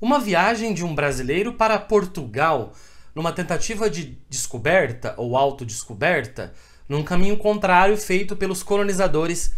Uma viagem de um brasileiro para Portugal, numa tentativa de descoberta ou autodescoberta, num caminho contrário feito pelos colonizadores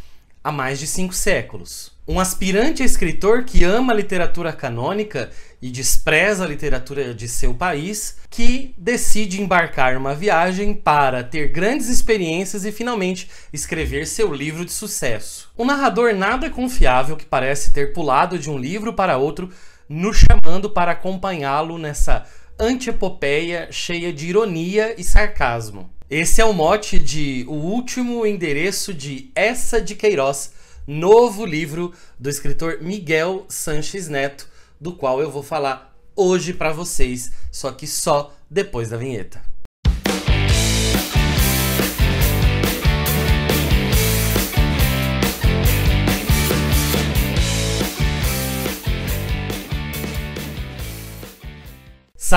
há mais de cinco séculos. Um aspirante a escritor que ama a literatura canônica e despreza a literatura de seu país, que decide embarcar numa viagem para ter grandes experiências e finalmente escrever seu livro de sucesso. Um narrador nada confiável que parece ter pulado de um livro para outro nos chamando para acompanhá-lo nessa antiepopeia cheia de ironia e sarcasmo. Esse é o mote de O Último Endereço de Essa de Queiroz, novo livro do escritor Miguel Sanches Neto, do qual eu vou falar hoje para vocês, só que só depois da vinheta.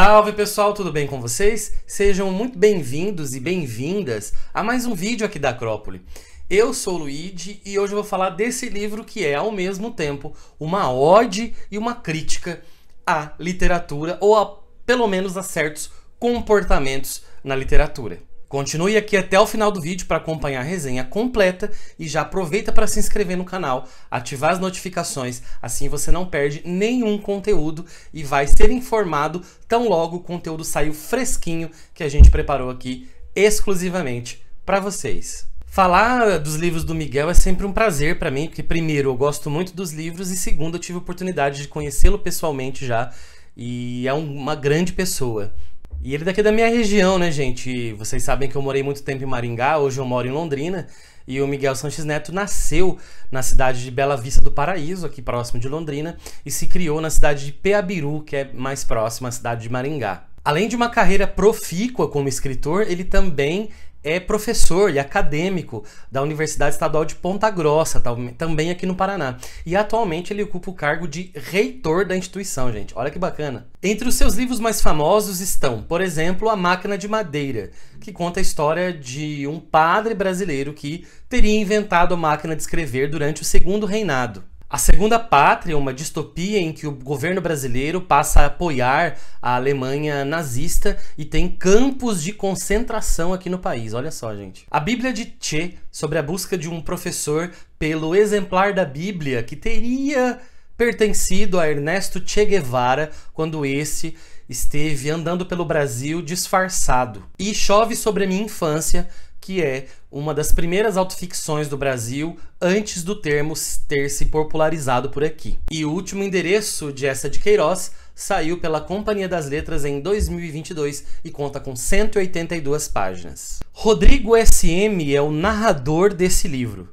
Salve pessoal, tudo bem com vocês? Sejam muito bem-vindos e bem-vindas a mais um vídeo aqui da Acrópole. Eu sou o Luigi e hoje eu vou falar desse livro que é, ao mesmo tempo, uma ode e uma crítica à literatura, ou a, pelo menos a certos comportamentos na literatura. Continue aqui até o final do vídeo para acompanhar a resenha completa e já aproveita para se inscrever no canal, ativar as notificações, assim você não perde nenhum conteúdo e vai ser informado tão logo o conteúdo saiu fresquinho que a gente preparou aqui exclusivamente para vocês. Falar dos livros do Miguel é sempre um prazer para mim, porque primeiro eu gosto muito dos livros e segundo eu tive a oportunidade de conhecê-lo pessoalmente já e é uma grande pessoa. E ele é daqui da minha região, né, gente? vocês sabem que eu morei muito tempo em Maringá, hoje eu moro em Londrina. E o Miguel Sanches Neto nasceu na cidade de Bela Vista do Paraíso, aqui próximo de Londrina, e se criou na cidade de Peabiru, que é mais próxima à cidade de Maringá. Além de uma carreira profícua como escritor, ele também é professor e acadêmico da Universidade Estadual de Ponta Grossa, também aqui no Paraná. E atualmente ele ocupa o cargo de reitor da instituição, gente. Olha que bacana. Entre os seus livros mais famosos estão, por exemplo, A Máquina de Madeira, que conta a história de um padre brasileiro que teria inventado a máquina de escrever durante o segundo reinado. A Segunda Pátria, uma distopia em que o governo brasileiro passa a apoiar a Alemanha nazista e tem campos de concentração aqui no país. Olha só, gente. A Bíblia de Che, sobre a busca de um professor pelo exemplar da Bíblia que teria pertencido a Ernesto Che Guevara quando esse esteve andando pelo Brasil disfarçado. E chove sobre a minha infância, que é uma das primeiras autoficções do Brasil antes do termo ter se popularizado por aqui. E o último endereço de essa de Queiroz saiu pela Companhia das Letras em 2022 e conta com 182 páginas. Rodrigo SM é o narrador desse livro.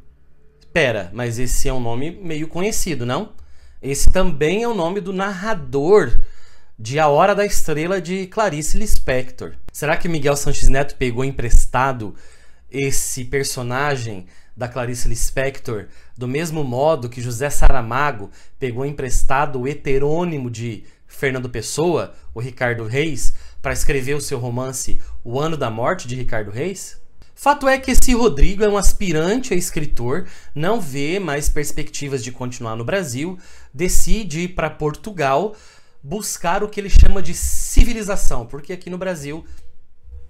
Pera, mas esse é um nome meio conhecido, não? Esse também é o nome do narrador de A Hora da Estrela de Clarice Lispector. Será que Miguel Sanches Neto pegou emprestado esse personagem da Clarice Lispector, do mesmo modo que José Saramago pegou emprestado o heterônimo de Fernando Pessoa, o Ricardo Reis, para escrever o seu romance O Ano da Morte de Ricardo Reis? Fato é que esse Rodrigo é um aspirante a escritor, não vê mais perspectivas de continuar no Brasil, decide ir para Portugal buscar o que ele chama de civilização, porque aqui no Brasil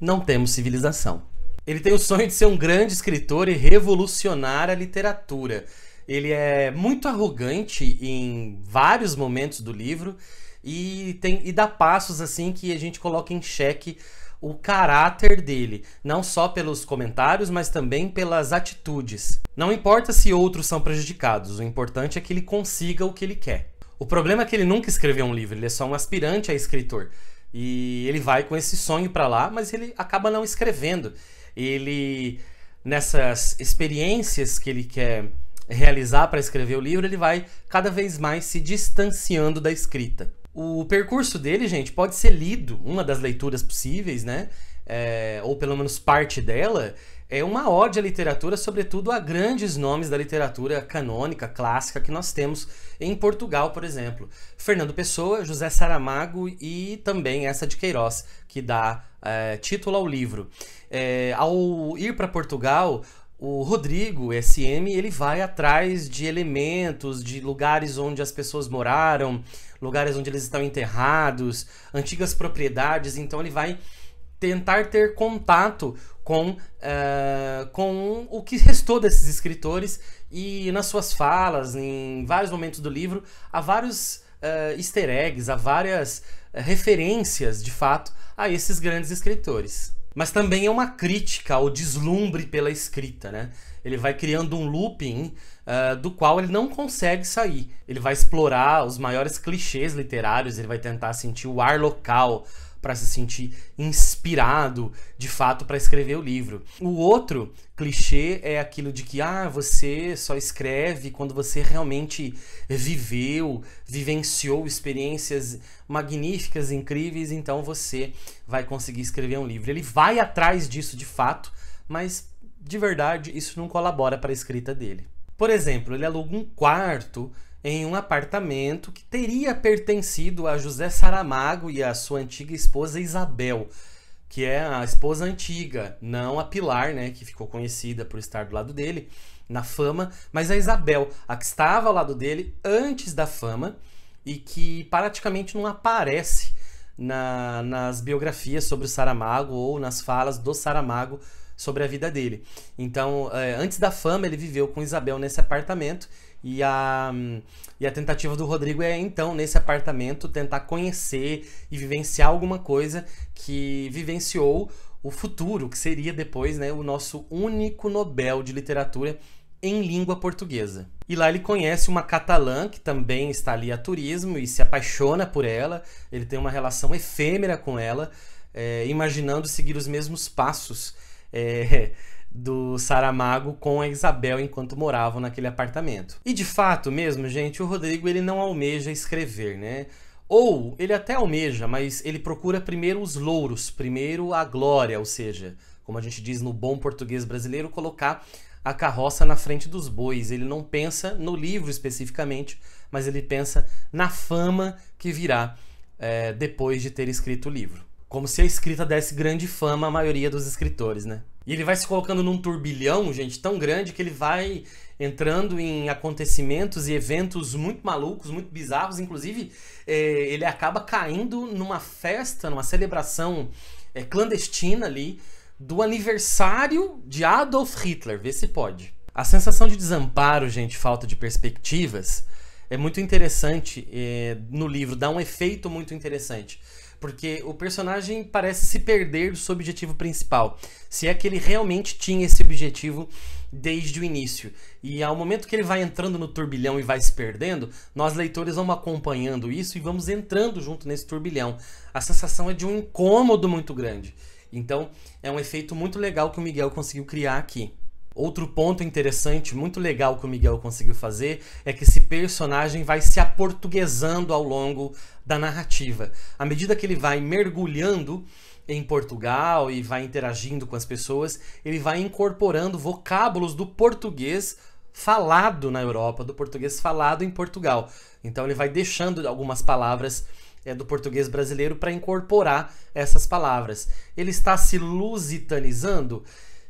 não temos civilização. Ele tem o sonho de ser um grande escritor e revolucionar a literatura. Ele é muito arrogante em vários momentos do livro e tem e dá passos assim que a gente coloca em xeque o caráter dele, não só pelos comentários, mas também pelas atitudes. Não importa se outros são prejudicados, o importante é que ele consiga o que ele quer. O problema é que ele nunca escreveu um livro, ele é só um aspirante a escritor. E ele vai com esse sonho para lá, mas ele acaba não escrevendo ele nessas experiências que ele quer realizar para escrever o livro, ele vai cada vez mais se distanciando da escrita. O percurso dele, gente, pode ser lido, uma das leituras possíveis, né? É, ou pelo menos parte dela, é uma ode à literatura, sobretudo a grandes nomes da literatura canônica, clássica, que nós temos em Portugal, por exemplo. Fernando Pessoa, José Saramago e também essa de Queiroz, que dá é, título ao livro. É, ao ir para Portugal, o Rodrigo, SM, ele vai atrás de elementos, de lugares onde as pessoas moraram, lugares onde eles estão enterrados, antigas propriedades, então ele vai tentar ter contato com, uh, com o que restou desses escritores e nas suas falas, em vários momentos do livro, há vários uh, easter eggs, há várias eh, referências, de fato, a esses grandes escritores. Mas também é uma crítica ao deslumbre pela escrita, né? Ele vai criando um looping Uh, do qual ele não consegue sair. Ele vai explorar os maiores clichês literários, ele vai tentar sentir o ar local, para se sentir inspirado de fato para escrever o livro. O outro clichê é aquilo de que ah, você só escreve quando você realmente viveu, vivenciou experiências magníficas, incríveis, então você vai conseguir escrever um livro. Ele vai atrás disso de fato, mas de verdade isso não colabora para a escrita dele. Por exemplo, ele aluga um quarto em um apartamento que teria pertencido a José Saramago e a sua antiga esposa Isabel, que é a esposa antiga, não a Pilar, né, que ficou conhecida por estar do lado dele na fama, mas a Isabel, a que estava ao lado dele antes da fama e que praticamente não aparece na, nas biografias sobre o Saramago ou nas falas do Saramago sobre a vida dele. Então, eh, antes da fama, ele viveu com Isabel nesse apartamento e a, e a tentativa do Rodrigo é, então, nesse apartamento, tentar conhecer e vivenciar alguma coisa que vivenciou o futuro, que seria depois né, o nosso único Nobel de Literatura em língua portuguesa. E lá ele conhece uma catalã que também está ali a turismo e se apaixona por ela. Ele tem uma relação efêmera com ela, é, imaginando seguir os mesmos passos. É, do Saramago com a Isabel enquanto moravam naquele apartamento. E de fato mesmo, gente, o Rodrigo ele não almeja escrever, né? Ou ele até almeja, mas ele procura primeiro os louros, primeiro a glória, ou seja, como a gente diz no bom português brasileiro, colocar a carroça na frente dos bois. Ele não pensa no livro especificamente, mas ele pensa na fama que virá é, depois de ter escrito o livro. Como se a escrita desse grande fama à maioria dos escritores, né? E ele vai se colocando num turbilhão, gente, tão grande que ele vai entrando em acontecimentos e eventos muito malucos, muito bizarros. Inclusive, é, ele acaba caindo numa festa, numa celebração é, clandestina ali do aniversário de Adolf Hitler. Vê se pode. A sensação de desamparo, gente, falta de perspectivas, é muito interessante é, no livro, dá um efeito muito interessante porque o personagem parece se perder do seu objetivo principal. Se é que ele realmente tinha esse objetivo desde o início. E ao momento que ele vai entrando no turbilhão e vai se perdendo, nós leitores vamos acompanhando isso e vamos entrando junto nesse turbilhão. A sensação é de um incômodo muito grande. Então, é um efeito muito legal que o Miguel conseguiu criar aqui. Outro ponto interessante, muito legal que o Miguel conseguiu fazer, é que esse personagem vai se aportuguesando ao longo da narrativa. À medida que ele vai mergulhando em Portugal e vai interagindo com as pessoas, ele vai incorporando vocábulos do português falado na Europa, do português falado em Portugal. Então ele vai deixando algumas palavras é, do português brasileiro para incorporar essas palavras. Ele está se lusitanizando?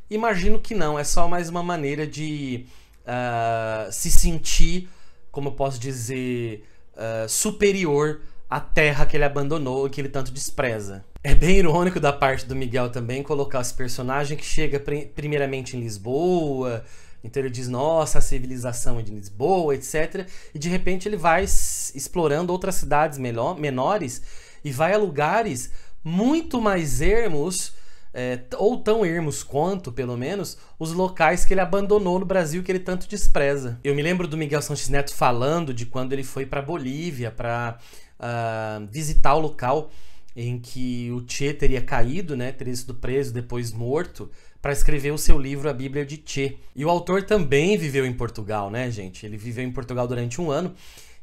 Imagino que não, é só mais uma maneira de uh, se sentir, como eu posso dizer, uh, superior à terra que ele abandonou e que ele tanto despreza. É bem irônico da parte do Miguel também colocar esse personagem que chega primeiramente em Lisboa, então ele diz, nossa, a civilização é de Lisboa, etc. E de repente ele vai explorando outras cidades menores e vai a lugares muito mais ermos é, ou tão ermos quanto, pelo menos, os locais que ele abandonou no Brasil que ele tanto despreza. Eu me lembro do Miguel Sanches Neto falando de quando ele foi para Bolívia para uh, ah, visitar o local em que o Che teria caído, né, teria sido preso depois morto, para escrever o seu livro A Bíblia de Che. E o autor também viveu em Portugal, né, gente? Ele viveu em Portugal durante um ano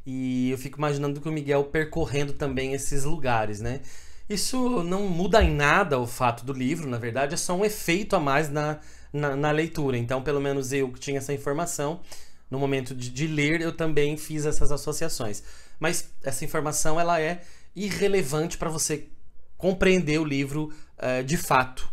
e eu fico imaginando que o Miguel percorrendo também esses lugares, né? Isso não muda em nada o fato do livro, na verdade, é só um efeito a mais na, na, na leitura. Então, pelo menos eu que tinha essa informação, no momento de, de, ler, eu também fiz essas associações. Mas essa informação ela é irrelevante para você compreender o livro uh, de fato.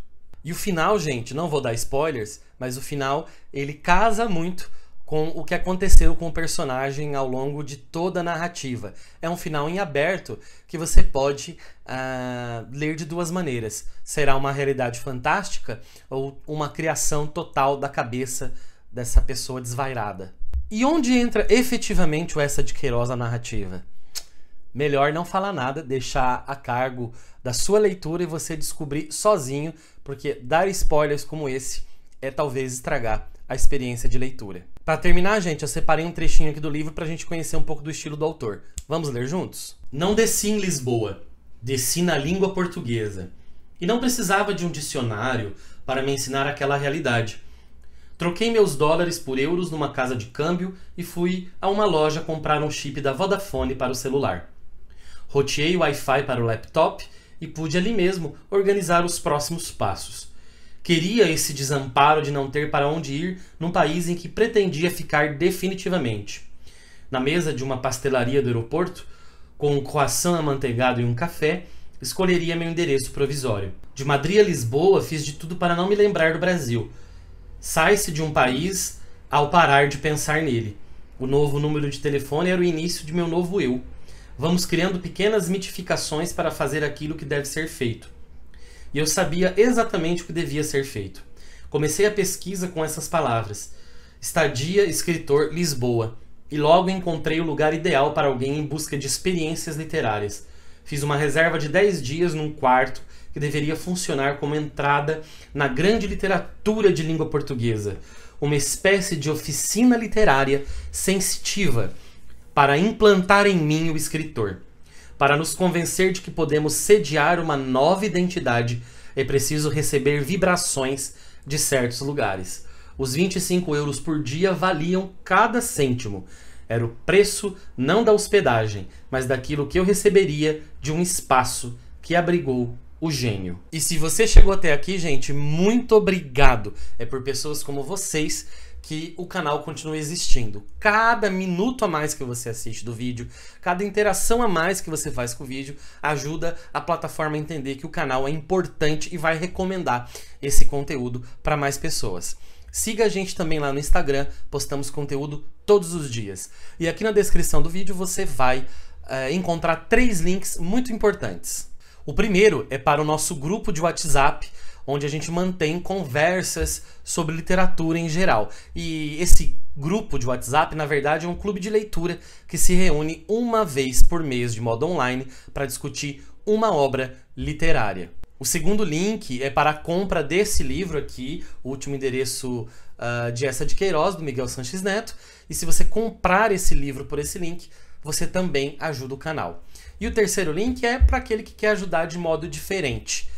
E o final, gente, não vou dar spoilers, mas o final ele casa muito com o que aconteceu com o personagem ao longo de toda a narrativa. É um final em aberto que você pode uh, ler de duas maneiras: será uma realidade fantástica ou uma criação total da cabeça dessa pessoa desvairada. E onde entra efetivamente essa de Queiroz narrativa? Melhor não falar nada, deixar a cargo da sua leitura e você descobrir sozinho, porque dar spoilers como esse é talvez estragar a experiência de leitura. Para terminar, gente, eu separei um trechinho aqui do livro para a gente conhecer um pouco do estilo do autor. Vamos ler juntos? Não desci em Lisboa, desci na língua portuguesa. E não precisava de um dicionário para me ensinar aquela realidade. Troquei meus dólares por euros numa casa de câmbio e fui a uma loja comprar um chip da Vodafone para o celular. Roteei o Wi-Fi para o laptop e pude ali mesmo organizar os próximos passos queria esse desamparo de não ter para onde ir num país em que pretendia ficar definitivamente. Na mesa de uma pastelaria do aeroporto, com um croissant amanteigado e um café, escolheria meu endereço provisório. De Madrid a Lisboa, fiz de tudo para não me lembrar do Brasil. Sai-se de um país ao parar de pensar nele. O novo número de telefone era o início de meu novo eu. Vamos criando pequenas mitificações para fazer aquilo que deve ser feito e eu sabia exatamente o que devia ser feito. Comecei a pesquisa com essas palavras: Estadia, escritor, Lisboa, e logo encontrei o lugar ideal para alguém em busca de experiências literárias. Fiz uma reserva de 10 dias num quarto que deveria funcionar como entrada na grande literatura de língua portuguesa, uma espécie de oficina literária sensitiva para implantar em mim o escritor. Para nos convencer de que podemos sediar uma nova identidade, é preciso receber vibrações de certos lugares. Os 25 euros por dia valiam cada cêntimo. Era o preço não da hospedagem, mas daquilo que eu receberia de um espaço que abrigou o gênio. E se você chegou até aqui, gente, muito obrigado. É por pessoas como vocês que o canal continue existindo. Cada minuto a mais que você assiste do vídeo, cada interação a mais que você faz com o vídeo, ajuda a plataforma a entender que o canal é importante e vai recomendar esse conteúdo para mais pessoas. Siga a gente também lá no Instagram, postamos conteúdo todos os dias. E aqui na descrição do vídeo você vai é, encontrar três links muito importantes. O primeiro é para o nosso grupo de WhatsApp onde a gente mantém conversas sobre literatura em geral. E esse grupo de WhatsApp, na verdade, é um clube de leitura que se reúne uma vez por mês de modo online para discutir uma obra literária. O segundo link é para a compra desse livro aqui, o último endereço uh, de essa de Queiroz, do Miguel Sanches Neto. E se você comprar esse livro por esse link, você também ajuda o canal. E o terceiro link é para aquele que quer ajudar de modo diferente.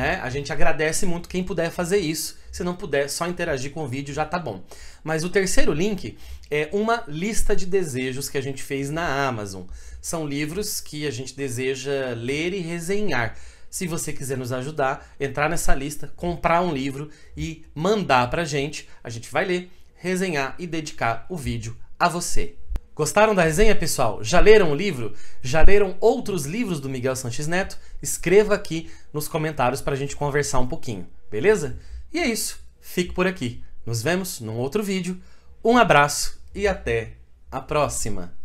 Né? A gente agradece muito quem puder fazer isso. Se não puder, só interagir com o vídeo já tá bom. Mas o terceiro link é uma lista de desejos que a gente fez na Amazon. São livros que a gente deseja ler e resenhar. Se você quiser nos ajudar, entrar nessa lista, comprar um livro e mandar pra gente, a gente vai ler, resenhar e dedicar o vídeo a você. Gostaram da resenha, pessoal? Já leram o livro? Já leram outros livros do Miguel Sanches Neto? Escreva aqui nos comentários para a gente conversar um pouquinho, beleza? E é isso. Fico por aqui. Nos vemos num outro vídeo. Um abraço e até a próxima!